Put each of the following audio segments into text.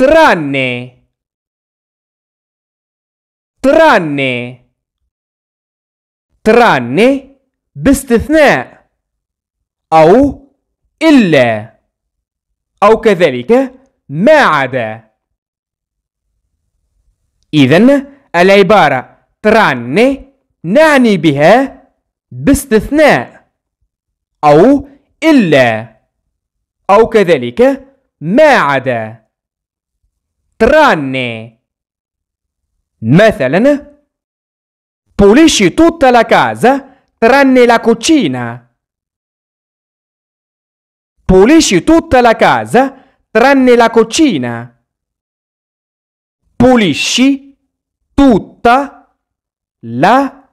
tranne tranne tranne باستثناء أو إلا أو كذلك ما عدا إذا العبارة تراني نعني بها باستثناء أو إلا أو كذلك ما عدا tranne مثلا pulisci tutta la casa tranne la cucina pulisci tutta la casa tranne la cucina pulisci tutta la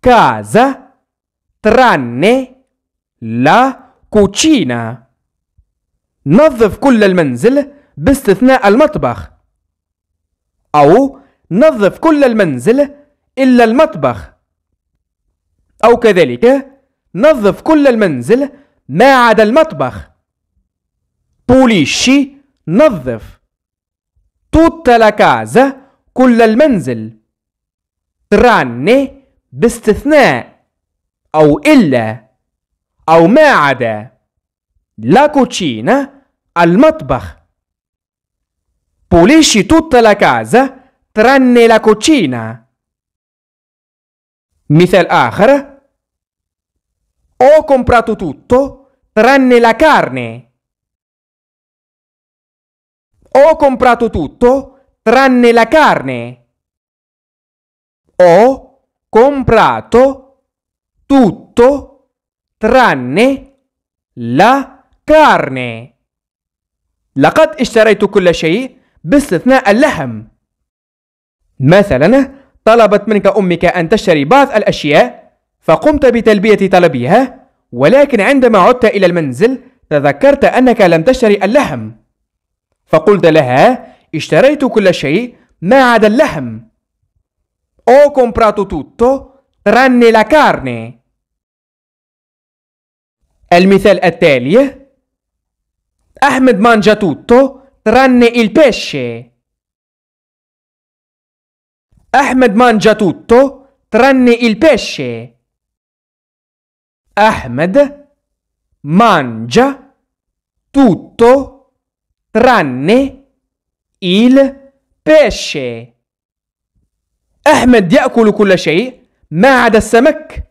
casa tranne la cucina نظف كل المنزل باستثناء المطبخ أو نظف كل المنزل إلا المطبخ أو كذلك نظف كل المنزل ما عدا المطبخ بوليشي نظف tutta la casa كل المنزل تراني باستثناء أو إلا أو ما عدا لا كوتشينا المطبخ Pulisci tutta la casa tranne la cucina. مثال آخر Ho comprato tutto tranne la carne. Ho comprato tutto tranne la carne. Ho comprato tutto tranne la carne. لقد اشتريت كل شيء باستثناء اللحم مثلا طلبت منك أمك أن تشتري بعض الأشياء فقمت بتلبية طلبها ولكن عندما عدت إلى المنزل تذكرت أنك لم تشتري اللحم فقلت لها اشتريت كل شيء ما عدا اللحم Ho comprato tutto tranne la carne المثال التالي أحمد مانجا توتو tranne il pesce. Ahmed mangia tutto tranne il pesce. Ahmed mangia tutto tranne il pesce. Ahmed يأكل كل شيء ما عدا السمك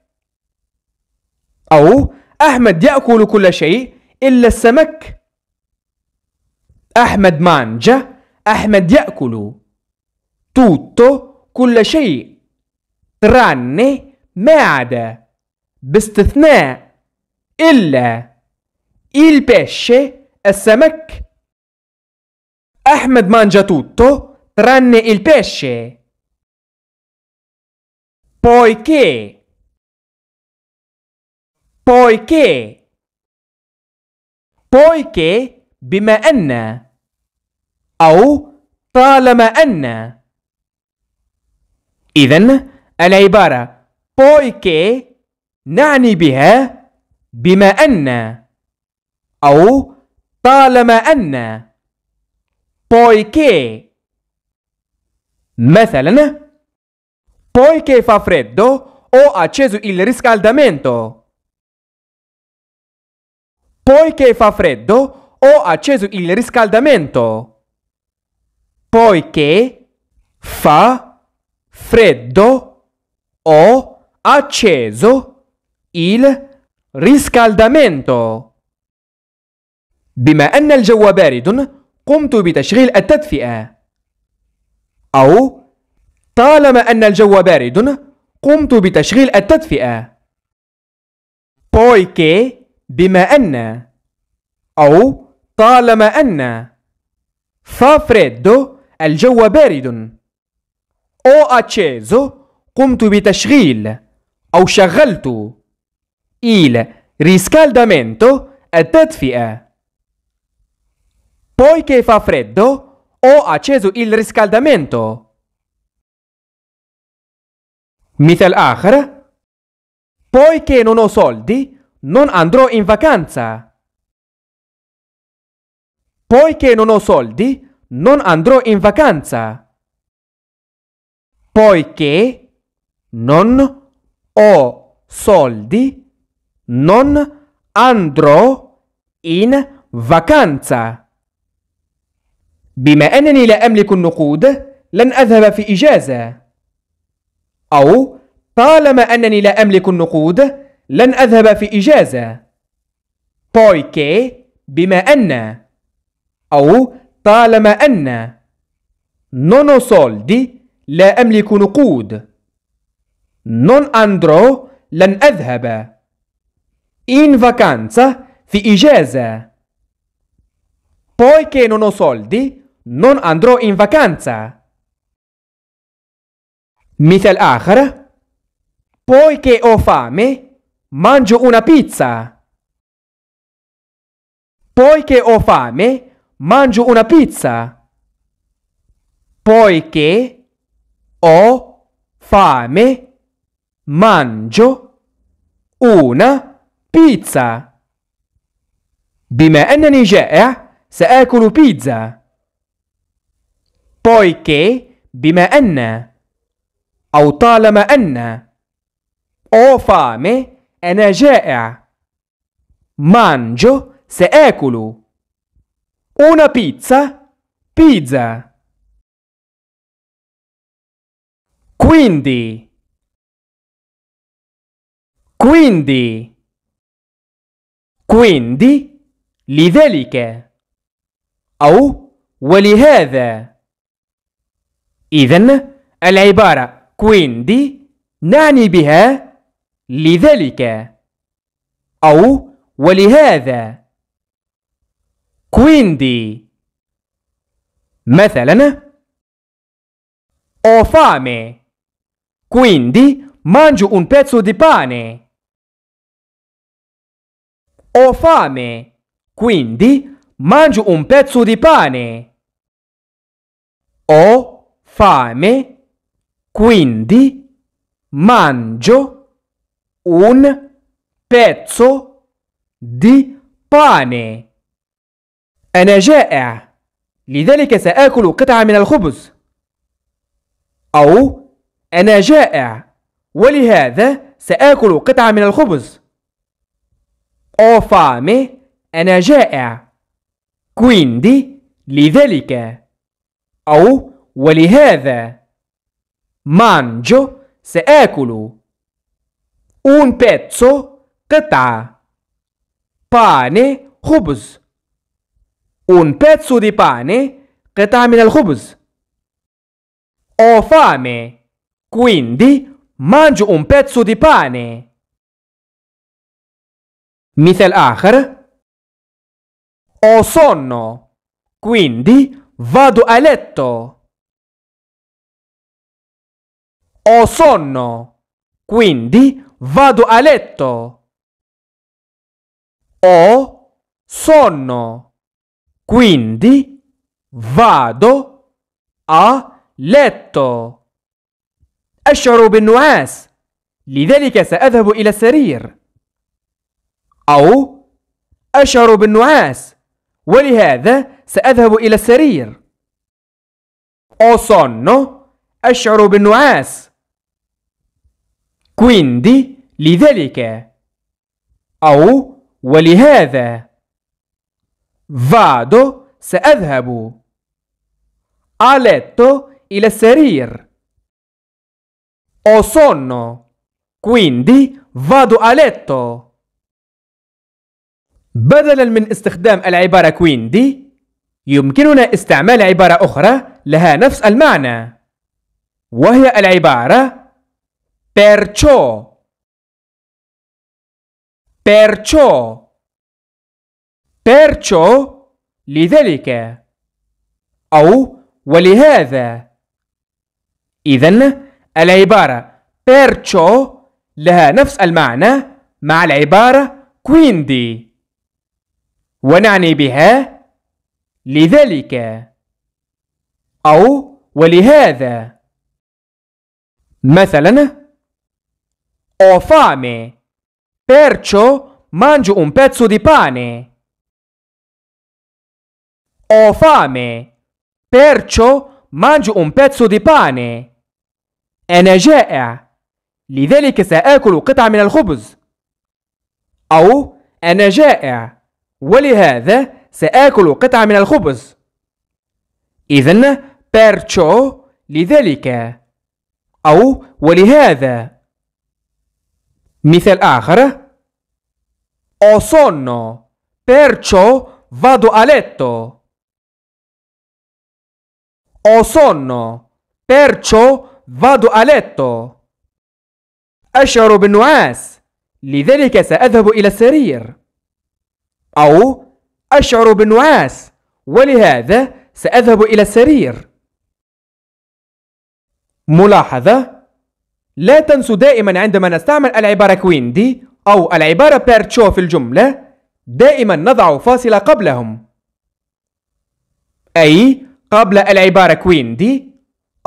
أو أحمد يأكل كل شيء إلا السمك أحمد مانجا أحمد يأكل توتو كل شيء تراني ما عدا باستثناء إلا البشي السمك أحمد مانجا توتو تراني البشي بويكي بويكي بويكي بما أن أو طالما أن إذن العبارة بويكي نعني بها بما أن أو طالما أن poiché مثلا poiché fa freddo ho acceso il riscaldamento poiché fa freddo ho acceso il riscaldamento, poiché fa freddo, ho acceso il riscaldamento. بما أن الجو بارد قمت بتشغيل التدفئة أو طالما أن الجو بارد قمت بتشغيل التدفئة poiché بما أن أو طالما أن fa freddo الجو بارد ho acceso قمت بتشغيل أو شغلت il riscaldamento التدفئة poiché fa freddo ho acceso il riscaldamento مثال آخر poiché non ho soldi non andrò in vacanza Poiché non ho soldi, non andrò in vacanza. Poiché non ho soldi, non andrò in vacanza. بما أنني لا أملك النقود لن أذهب في إجازة أو طالما أنني لا أملك النقود لن أذهب في إجازة poiché بما أن أو طالما أن نونو ho لا أملك نقود non andrò لن أذهب in vacanza في إجازة poiché non ho soldi non andrò in vacanza مثال آخر poiché ho fame mangio una pizza poiché ho fame mangio una pizza, poiché ho fame, mangio una pizza. بما أنني جائع سآكل pizza. poiché بما أن أو طالما أن ho fame أنا جائع eh? mangio سآكل Una pizza, pizza. Quindi, quindi, quindi, لذلك أو ولهذا إذن العبارة كويندي نعني بها لذلك أو ولهذا Quindi, مثلا, ho fame. Quindi, mangio un pezzo di pane. Ho fame. Quindi, mangio un pezzo di pane. Ho fame. Quindi, mangio un pezzo di pane. أنا جائع لذلك سآكل قطعة من الخبز أو أنا جائع ولهذا سآكل قطعة من الخبز أو فامي أنا جائع كويندي لذلك أو ولهذا مانجو سآكل أون بيتسو قطعة باني خبز un pezzo di pane qita min al Ho fame, quindi mangio un pezzo di pane. مثال آخر Ho sonno, quindi vado a letto. Ho sonno, quindi vado a letto. Ho sonno. Quindi vado a letto. أشعر بالنعاس لذلك سأذهب إلى السرير أو أشعر بالنعاس ولهذا سأذهب إلى السرير Ho sonno أشعر بالنعاس quindi لذلك أو ولهذا Vado سأذهب. A letto il سرير. Ho sonno. Quindi vado a letto. بدلا من استخدام العبارة quindi يمكننا استعمال عبارة أخرى لها نفس المعنى وهي العبارة perciò perciò بيرتشو لذلك أو ولهذا إذا العبارة بيرتشو لها نفس المعنى مع العبارة كويندي ونعني بها لذلك أو ولهذا مثلا أوفامي بيرتشو مانجو mangio un pezzo di Ho fame, perciò mangio un pezzo di pane. أنا جائع، لذلك سآكل قطعة من الخبز. أو أنا جائع، ولهذا سآكل قطعة من الخبز. إذن perciò لذلك أو ولهذا. مثال آخر: Ho sonno, perciò vado a letto. ho sonno perciò vado a letto أشعر بالنعاس لذلك سأذهب إلى السرير أو أشعر بالنعاس ولهذا سأذهب إلى السرير ملاحظة لا تنسوا دائما عندما نستعمل العبارة كويندي أو العبارة بيرتشو في الجملة دائما نضع فاصلة قبلهم أي قبل العبارة كوين دي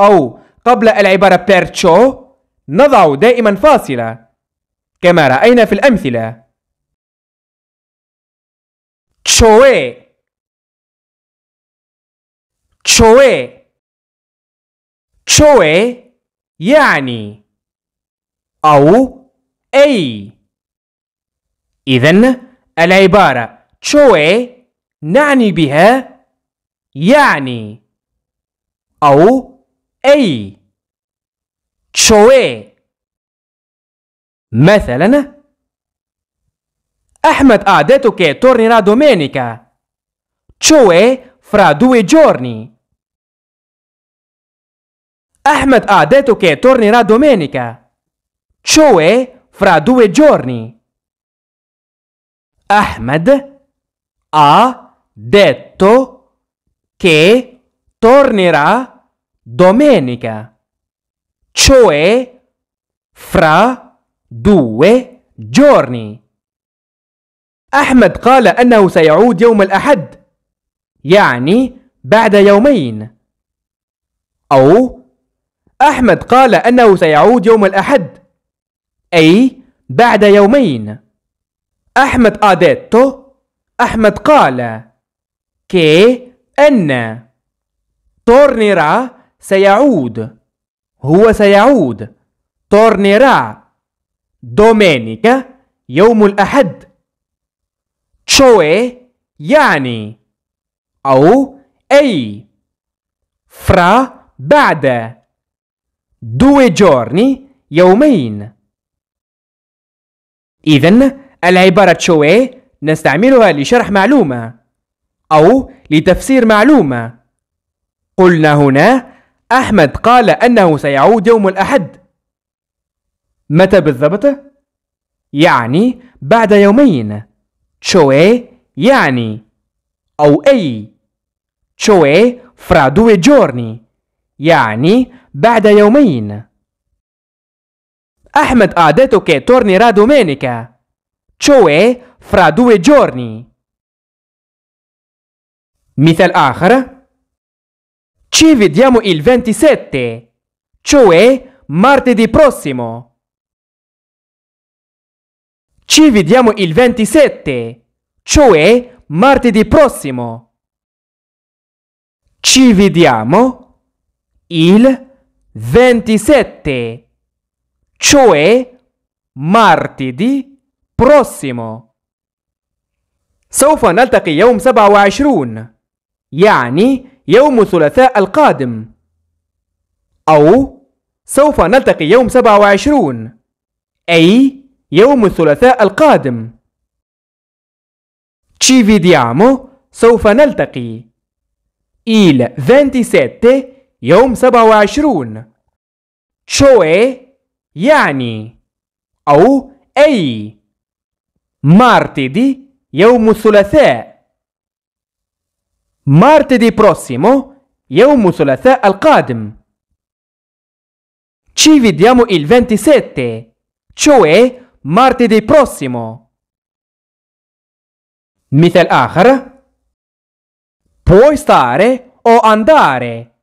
أو قبل العبارة بيرتشو نضع دائما فاصلة كما رأينا في الأمثلة تشوي تشوي تشوي يعني أو أي إذا العبارة تشوي نعني بها يعني أو أي شوي مثلا أحمد أعدتو كي تورني را دومينيكا شوي فرا دوي جورني أحمد أعدتو كي تورني را دومينيكا شوي فرا دوي جورني أحمد أعدتو che tornerà domenica, cioè fra due giorni. أحمد قال أنه سيعود يوم الأحد يعني بعد يومين أو أحمد قال أنه سيعود يوم الأحد أي بعد يومين أحمد أديتو أحمد قال كي أن تورنيرا سيعود هو سيعود تورنيرا دومينيكا يوم الأحد تشوي يعني أو أي فرا بعد دوي جورني يومين إذا العبارة شوي نستعملها لشرح معلومة أو لتفسير معلومة قلنا هنا أحمد قال أنه سيعود يوم الأحد متى بالضبط؟ يعني بعد يومين تشوي يعني أو أي تشوي fra جورني يعني بعد يومين أحمد أعدتك تورني domenica cioè fra due جورني Misal akhar. Ci vediamo il 27, cioè martedì prossimo. Ci vediamo il 27, cioè martedì prossimo. Ci vediamo il 27, cioè martedì prossimo. سوف نلتقي يوم 27 يعني يوم الثلاثاء القادم أو سوف نلتقي يوم 27 أي يوم الثلاثاء القادم Ci vediamo سوف نلتقي il 27 يوم 27 cioè يعني أو أي مارتدي يوم الثلاثاء martedì prossimo, يوم ثلاثاء القادم. Ci vediamo il 27, cioè martedì prossimo. مثال آخر Puoi stare o andare,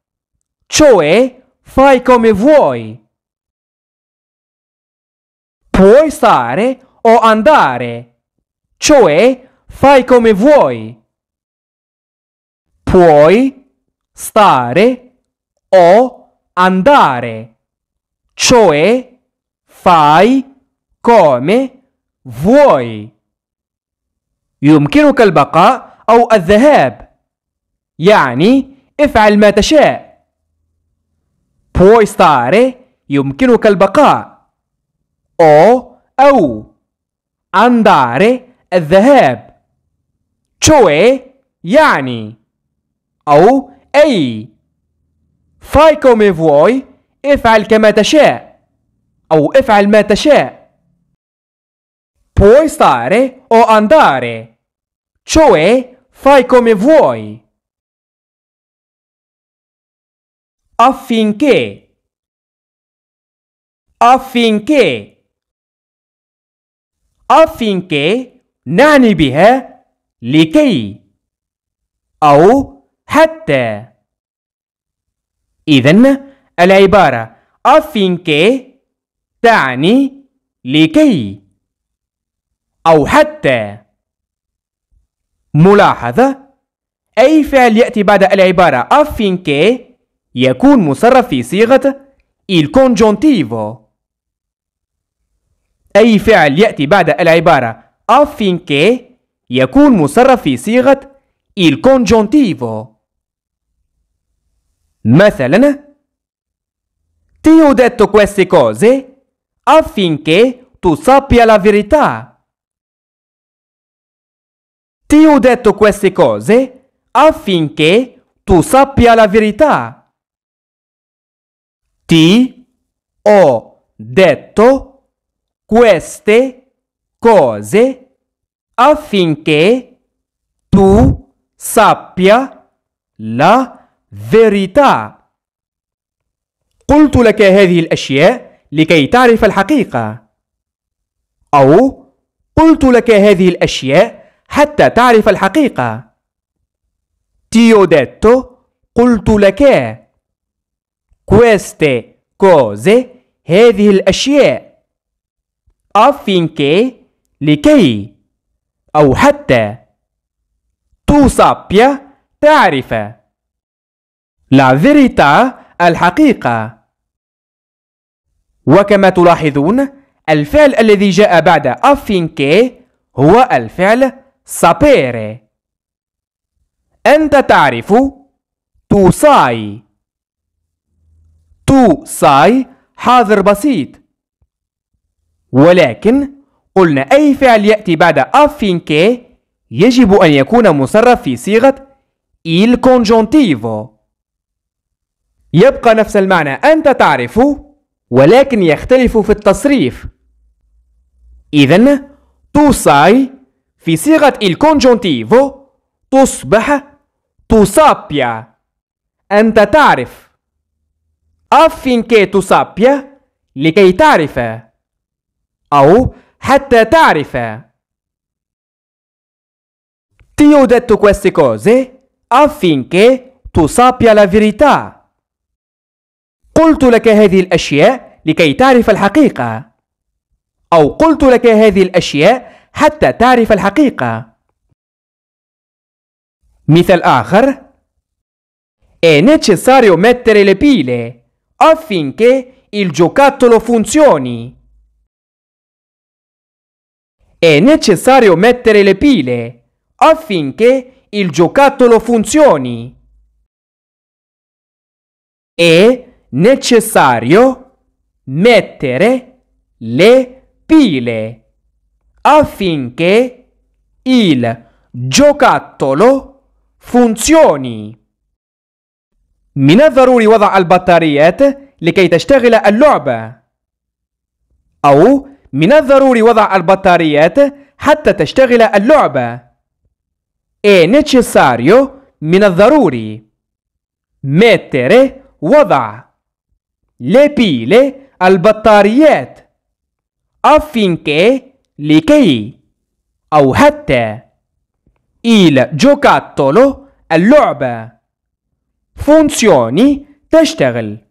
cioè fai come vuoi. Puoi stare o andare, cioè fai come vuoi. puoi, stare o andare, cioè fai come vuoi. يمكنك البقاء أو الذهاب يعني افعل ما تشاء puoi stare يمكنك البقاء o أو andare الذهاب cioè يعني أو أي Fai come vuoi افعل كما تشاء أو افعل ما تشاء Puoi stare o andare cioè fai come vuoi affinché affinché affinché نعني بها لكي أو حتى إذا العبارة affinché تعني لكي أو حتى ملاحظة أي فعل يأتي بعد العبارة affinché يكون مصرف في صيغة الكونجونتيفو أي فعل يأتي بعد العبارة affinché يكون مصرف في صيغة الكونجونتيفو مثلا ti ho detto queste cose affinché tu sappia la verità. Ti ho detto queste cose affinché tu sappia la verità. Ti ho detto queste cose affinché tu sappia la verità. verita قلت لك هذه الأشياء لكي تعرف الحقيقة أو قلت لك هذه الأشياء حتى تعرف الحقيقة تيوداتو قلت لك queste cose هذه الأشياء affinché لكي أو حتى تو sappia تعرف لا فيريتا الحقيقة وكما تلاحظون الفعل الذي جاء بعد أفينكي هو الفعل سابيري أنت تعرف تو ساي تو ساي حاضر بسيط ولكن قلنا أي فعل يأتي بعد أفينكي يجب أن يكون مصرف في صيغة إيل كونجونتيفو يبقى نفس المعنى أنت تعرف ولكن يختلف في التصريف إذا توصاي في صيغة الكونجونتيفو تصبح تصابيا أنت تعرف أفينكي تصابيا لكي تعرف أو حتى تعرف Ti ho detto queste cose affinché قلت لك هذه الأشياء لكي تعرف الحقيقة أو قلت لك هذه الأشياء حتى تعرف الحقيقة مثال آخر È necessario mettere le pile affinché il giocattolo funzioni. È necessario mettere le pile affinché il giocattolo funzioni. E necessario mettere le pile affinché il giocattolo funzioni. من الضروري وضع البطاريات لكي تشتغل اللعبة أو من الضروري وضع البطاريات حتى تشتغل اللعبة è necessario من الضروري mettere وضع le pile al battariyat affinché likei أو حتى il giocattolo اللعبة funzioni تشتغل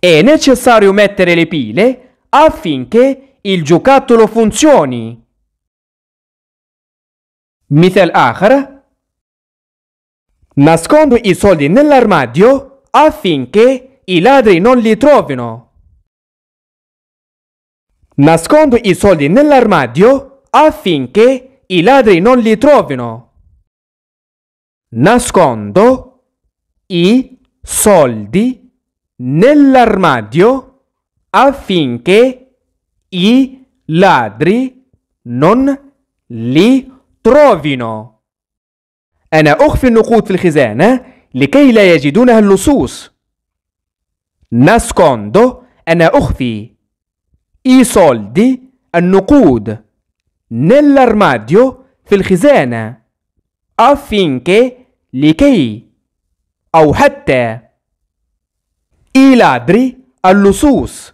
È necessario mettere le pile affinché il giocattolo funzioni. مثال اخر Nascondo i soldi nell'armadio affinché i ladri non li trovino. Nascondo i soldi nell'armadio affinché i ladri non li trovino. Nascondo i soldi nell'armadio affinché i ladri non li trovino. أنا أخفي النقود في الخزانة لكي لا يجدونها اللصوص ناسكوندو أنا أخفي إي سولدي النقود نيلارماديو في الخزانة أفينكي لكي أو حتى إي لادري اللصوص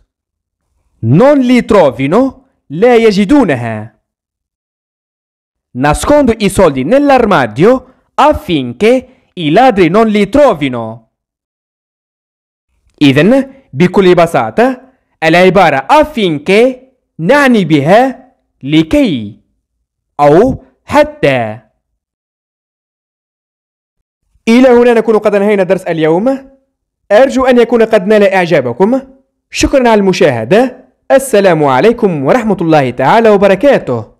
نون لي تروفينو لا يجدونها ناسكوندو إي soldi nell'armadio أفينكي i ladri non li trovino. إذن بكل بساطة العبارة affinché نعني بها لكي أو حتى إلى هنا نكون قد أنهينا درس اليوم أرجو أن يكون قد نال إعجابكم شكرا على المشاهدة السلام عليكم ورحمة الله تعالى وبركاته